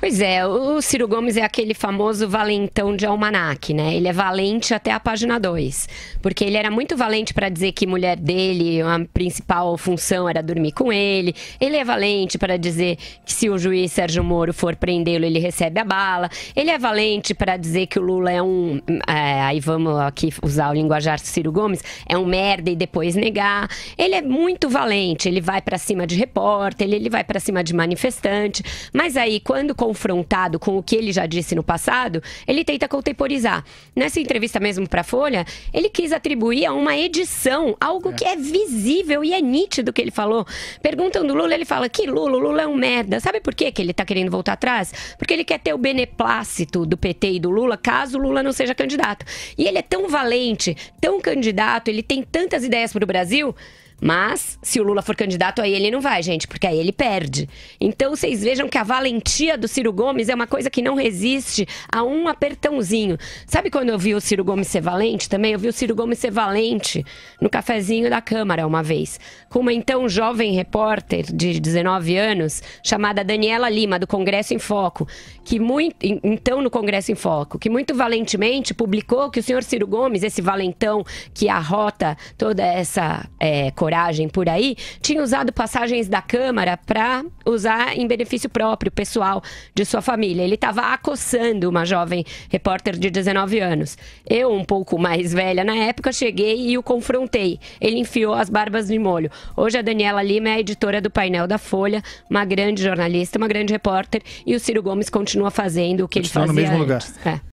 Pois é, o Ciro Gomes é aquele famoso valentão de almanac, né? Ele é valente até a página 2, porque ele era muito valente para dizer que mulher dele, a principal função era dormir com ele. Ele é valente para dizer que se o juiz Sérgio Moro for prendê-lo, ele recebe a bala. Ele é valente para dizer que o Lula é um, é, aí vamos aqui usar o linguajar Ciro Gomes, é um merda e depois negar. Ele é muito valente, ele vai para cima de repórter, ele, ele vai para cima de manifestante, mas aí quando confrontado com o que ele já disse no passado, ele tenta contemporizar. Nessa entrevista mesmo para a Folha, ele quis atribuir a uma edição algo é. que é visível e é nítido que ele falou. Perguntam do Lula, ele fala que Lula, Lula é um merda. Sabe por quê que ele está querendo voltar atrás? Porque ele quer ter o beneplácito do PT e do Lula, caso Lula não seja candidato. E ele é tão valente, tão candidato, ele tem tantas ideias para o Brasil mas, se o Lula for candidato, aí ele não vai, gente, porque aí ele perde. Então, vocês vejam que a valentia do Ciro Gomes é uma coisa que não resiste a um apertãozinho. Sabe quando eu vi o Ciro Gomes ser valente também? Eu vi o Ciro Gomes ser valente no cafezinho da Câmara uma vez, com uma então jovem repórter de 19 anos, chamada Daniela Lima, do Congresso em Foco, que muito. Então, no Congresso em Foco, que muito valentemente publicou que o senhor Ciro Gomes, esse valentão que arrota toda essa. É, coragem por aí, tinha usado passagens da Câmara para usar em benefício próprio, pessoal, de sua família. Ele estava acossando uma jovem repórter de 19 anos. Eu, um pouco mais velha na época, cheguei e o confrontei. Ele enfiou as barbas de molho. Hoje a Daniela Lima é a editora do painel da Folha, uma grande jornalista, uma grande repórter, e o Ciro Gomes continua fazendo o que continua ele fazia no mesmo antes. lugar. É.